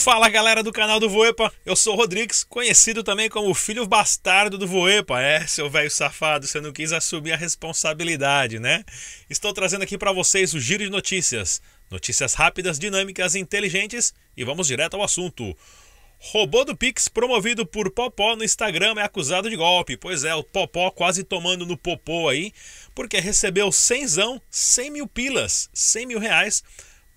Fala galera do canal do Voepa, eu sou o Rodrigues, conhecido também como o filho bastardo do Voepa. É, seu velho safado, você não quis assumir a responsabilidade, né? Estou trazendo aqui para vocês o giro de notícias. Notícias rápidas, dinâmicas, inteligentes e vamos direto ao assunto. Robô do Pix promovido por Popó no Instagram é acusado de golpe. Pois é, o Popó quase tomando no popô aí, porque recebeu 100, 100 mil pilas, 100 mil reais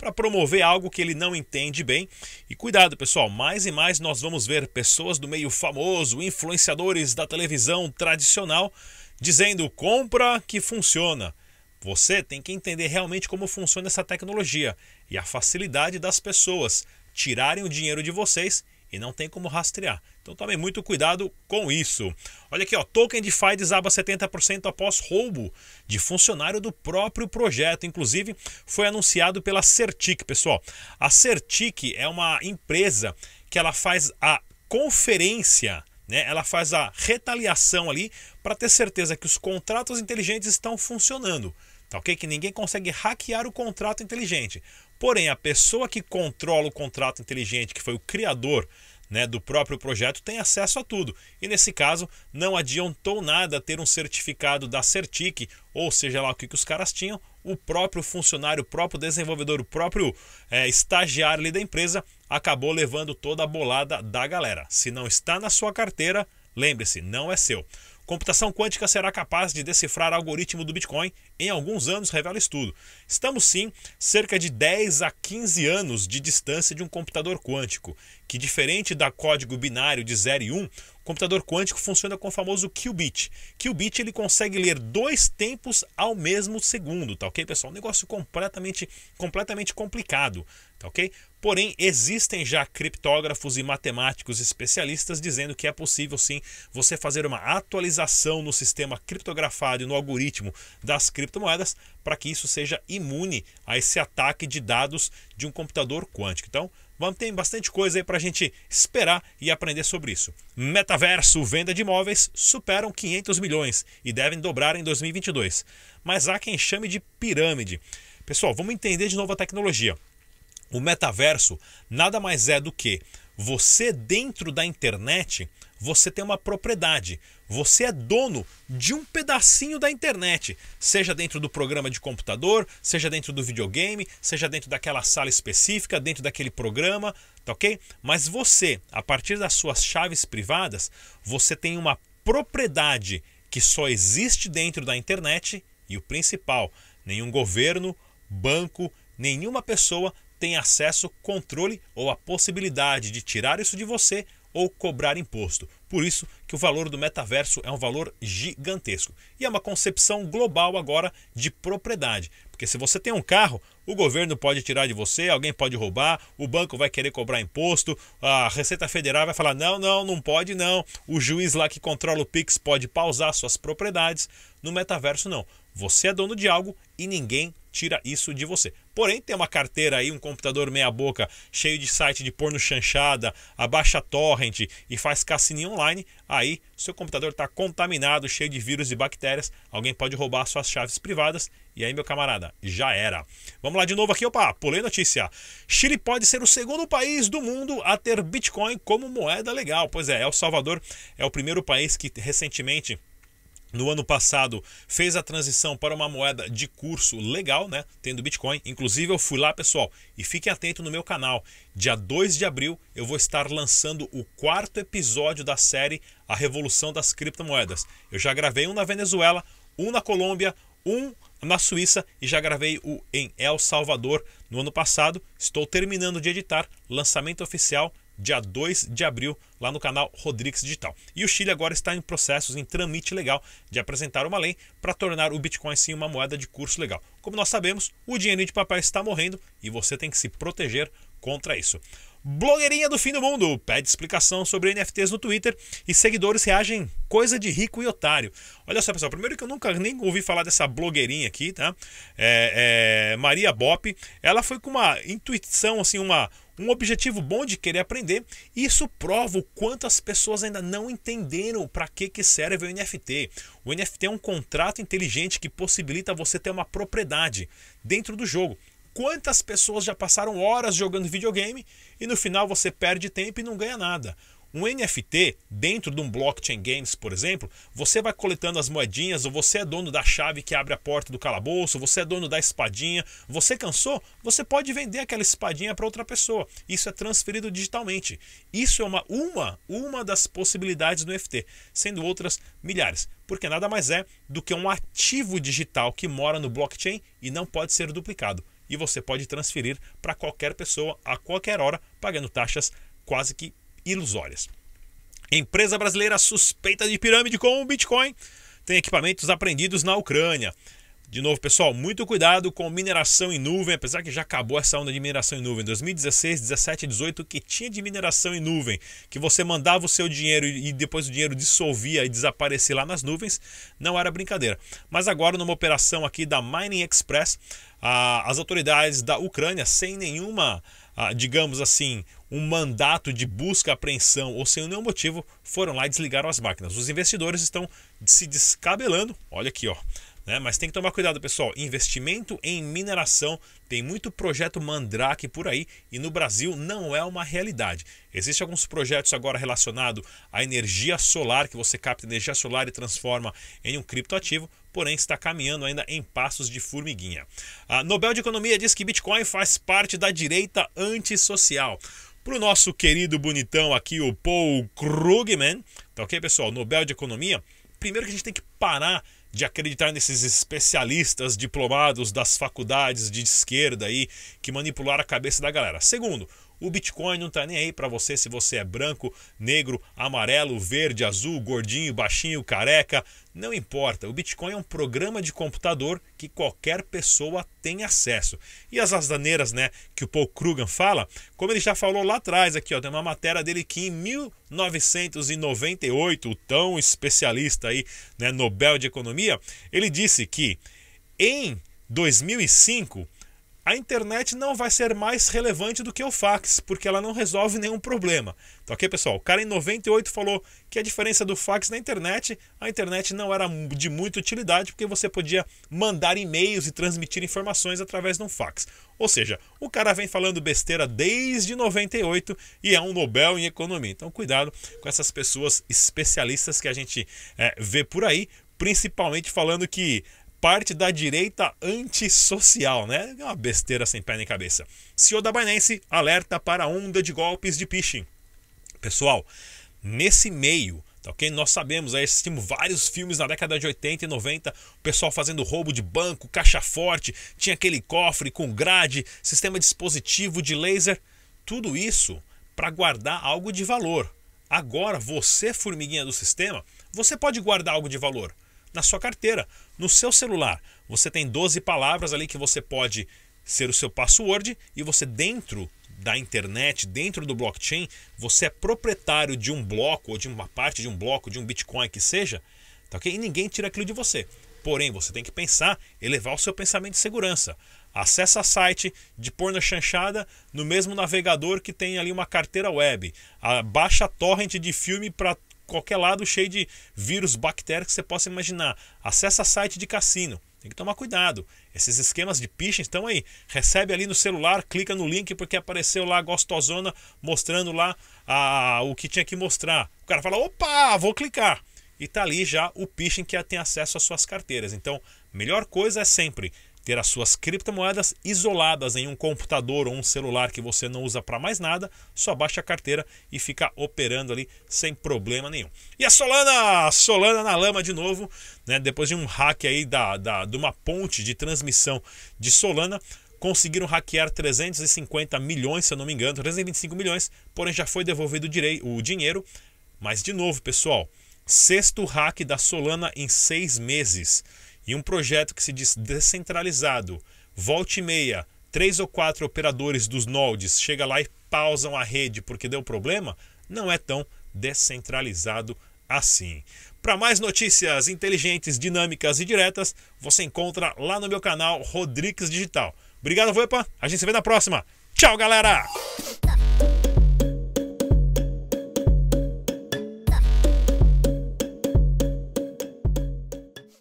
para promover algo que ele não entende bem. E cuidado, pessoal, mais e mais nós vamos ver pessoas do meio famoso, influenciadores da televisão tradicional, dizendo compra que funciona. Você tem que entender realmente como funciona essa tecnologia e a facilidade das pessoas tirarem o dinheiro de vocês e não tem como rastrear. Então tome muito cuidado com isso. Olha aqui, ó, token DeFi desaba 70% após roubo de funcionário do próprio projeto. Inclusive, foi anunciado pela Certic, pessoal. A Certic é uma empresa que ela faz a conferência, né? Ela faz a retaliação ali para ter certeza que os contratos inteligentes estão funcionando. Tá OK? Que ninguém consegue hackear o contrato inteligente. Porém, a pessoa que controla o contrato inteligente, que foi o criador né, do próprio projeto tem acesso a tudo. E nesse caso, não adiantou nada ter um certificado da Certic, ou seja lá o que, que os caras tinham, o próprio funcionário, o próprio desenvolvedor, o próprio é, estagiário ali da empresa acabou levando toda a bolada da galera. Se não está na sua carteira, lembre-se, não é seu. Computação quântica será capaz de decifrar o algoritmo do Bitcoin em alguns anos, revela estudo. Estamos sim cerca de 10 a 15 anos de distância de um computador quântico, que diferente da código binário de 0 e 1, um, o computador quântico funciona com o famoso qubit. Qubit ele consegue ler dois tempos ao mesmo segundo, tá OK, pessoal? Um negócio completamente completamente complicado, tá OK? Porém, existem já criptógrafos e matemáticos especialistas dizendo que é possível sim você fazer uma atualização no sistema criptografado e no algoritmo das criptomoedas para que isso seja imune a esse ataque de dados de um computador quântico. Então, Vamos ter bastante coisa aí para a gente esperar e aprender sobre isso. Metaverso, venda de imóveis superam 500 milhões e devem dobrar em 2022. Mas há quem chame de pirâmide. Pessoal, vamos entender de novo a tecnologia. O metaverso nada mais é do que você dentro da internet, você tem uma propriedade, você é dono de um pedacinho da internet, seja dentro do programa de computador, seja dentro do videogame, seja dentro daquela sala específica, dentro daquele programa, tá OK? Mas você, a partir das suas chaves privadas, você tem uma propriedade que só existe dentro da internet e o principal, nenhum governo, banco, nenhuma pessoa tem acesso, controle ou a possibilidade de tirar isso de você ou cobrar imposto. Por isso que o valor do metaverso é um valor gigantesco. E é uma concepção global agora de propriedade. Porque se você tem um carro, o governo pode tirar de você, alguém pode roubar, o banco vai querer cobrar imposto, a Receita Federal vai falar: não, não, não pode não. O juiz lá que controla o Pix pode pausar suas propriedades. No metaverso, não. Você é dono de algo e ninguém tira isso de você. Porém, tem uma carteira aí, um computador meia-boca, cheio de site de porno chanchada, abaixa torrent e faz cassininho online, aí seu computador está contaminado, cheio de vírus e bactérias, alguém pode roubar suas chaves privadas e aí, meu camarada, já era. Vamos lá de novo aqui, opa, pulei notícia. Chile pode ser o segundo país do mundo a ter Bitcoin como moeda legal. Pois é, El Salvador é o primeiro país que recentemente no ano passado fez a transição para uma moeda de curso legal, né? Tendo Bitcoin. Inclusive, eu fui lá, pessoal. E fiquem atentos no meu canal. Dia 2 de abril, eu vou estar lançando o quarto episódio da série A Revolução das Criptomoedas. Eu já gravei um na Venezuela, um na Colômbia, um na Suíça e já gravei o em El Salvador no ano passado. Estou terminando de editar. Lançamento oficial dia 2 de abril, lá no canal Rodrigues Digital. E o Chile agora está em processos, em tramite legal, de apresentar uma lei para tornar o Bitcoin sim uma moeda de curso legal. Como nós sabemos, o dinheiro de papel está morrendo e você tem que se proteger contra isso. Blogueirinha do fim do mundo pede explicação sobre NFTs no Twitter e seguidores reagem coisa de rico e otário. Olha só, pessoal, primeiro que eu nunca nem ouvi falar dessa blogueirinha aqui, tá? É, é, Maria Bop, ela foi com uma intuição, assim, uma, um objetivo bom de querer aprender. E isso prova o quanto as pessoas ainda não entenderam para que, que serve o NFT. O NFT é um contrato inteligente que possibilita você ter uma propriedade dentro do jogo. Quantas pessoas já passaram horas jogando videogame e no final você perde tempo e não ganha nada? Um NFT, dentro de um blockchain games, por exemplo, você vai coletando as moedinhas, ou você é dono da chave que abre a porta do calabouço, você é dono da espadinha, você cansou, você pode vender aquela espadinha para outra pessoa. Isso é transferido digitalmente. Isso é uma, uma, uma das possibilidades do NFT, sendo outras milhares. Porque nada mais é do que um ativo digital que mora no blockchain e não pode ser duplicado e você pode transferir para qualquer pessoa a qualquer hora, pagando taxas quase que ilusórias. Empresa brasileira suspeita de pirâmide com o Bitcoin tem equipamentos apreendidos na Ucrânia. De novo, pessoal, muito cuidado com mineração em nuvem, apesar que já acabou essa onda de mineração em nuvem. 2016, 17, 18, que tinha de mineração em nuvem, que você mandava o seu dinheiro e depois o dinheiro dissolvia e desaparecia lá nas nuvens, não era brincadeira. Mas agora, numa operação aqui da Mining Express, as autoridades da Ucrânia, sem nenhuma, digamos assim, um mandato de busca apreensão ou sem nenhum motivo, foram lá e desligaram as máquinas. Os investidores estão se descabelando, olha aqui, ó né? Mas tem que tomar cuidado, pessoal. Investimento em mineração tem muito projeto mandrake por aí e no Brasil não é uma realidade. Existem alguns projetos agora relacionados à energia solar, que você capta energia solar e transforma em um criptoativo, porém está caminhando ainda em passos de formiguinha. A Nobel de Economia diz que Bitcoin faz parte da direita antissocial para o nosso querido bonitão aqui, o Paul Krugman. Tá ok, pessoal? Nobel de Economia. Primeiro que a gente tem que parar de acreditar nesses especialistas diplomados das faculdades de esquerda aí que manipularam a cabeça da galera. Segundo, o Bitcoin não está nem aí para você se você é branco, negro, amarelo, verde, azul, gordinho, baixinho, careca. Não importa. O Bitcoin é um programa de computador que qualquer pessoa tem acesso. E as asdaneiras, né, que o Paul Krugman fala, como ele já falou lá atrás, aqui, ó, tem uma matéria dele que em 1998, o tão especialista aí, né, Nobel de Economia, ele disse que em 2005 a internet não vai ser mais relevante do que o fax, porque ela não resolve nenhum problema. Então, ok, pessoal? O cara em 98 falou que a diferença do fax na internet, a internet não era de muita utilidade, porque você podia mandar e-mails e transmitir informações através de um fax. Ou seja, o cara vem falando besteira desde 98 e é um Nobel em economia. Então, cuidado com essas pessoas especialistas que a gente é, vê por aí, principalmente falando que parte da direita antissocial, né? É uma besteira sem pé nem cabeça. CEO da Binance alerta para onda de golpes de phishing. Pessoal, nesse meio, tá ok? Nós sabemos, aí assistimos vários filmes na década de 80 e 90, o pessoal fazendo roubo de banco, caixa forte, tinha aquele cofre com grade, sistema dispositivo de laser, tudo isso para guardar algo de valor. Agora, você, formiguinha do sistema, você pode guardar algo de valor na sua carteira, no seu celular. Você tem 12 palavras ali que você pode ser o seu password e você dentro da internet, dentro do blockchain, você é proprietário de um bloco ou de uma parte de um bloco, de um Bitcoin que seja, tá ok? E ninguém tira aquilo de você. Porém, você tem que pensar, elevar o seu pensamento de segurança. Acesse a site de porno chanchada no mesmo navegador que tem ali uma carteira web. Baixa torrent de filme para qualquer lado cheio de vírus, bactérias que você possa imaginar. Acessa site de cassino. Tem que tomar cuidado. Esses esquemas de phishing estão aí. Recebe ali no celular, clica no link porque apareceu lá a gostosona mostrando lá a, o que tinha que mostrar. O cara fala: opa, vou clicar. E tá ali já o phishing que tem acesso às suas carteiras. Então, melhor coisa é sempre ter as suas criptomoedas isoladas em um computador ou um celular que você não usa para mais nada, só baixa a carteira e fica operando ali sem problema nenhum. E a Solana, Solana na lama de novo, né? Depois de um hack aí da, da de uma ponte de transmissão de Solana, conseguiram hackear 350 milhões, se eu não me engano, 325 milhões, porém já foi devolvido o dinheiro. Mas de novo, pessoal, sexto hack da Solana em seis meses e um projeto que se diz descentralizado. Volte e meia, três ou quatro operadores dos nodes chega lá e pausam a rede porque deu problema, não é tão descentralizado assim. Para mais notícias inteligentes, dinâmicas e diretas, você encontra lá no meu canal Rodrigues Digital. Obrigado, Voepa. A gente se vê na próxima. Tchau, galera!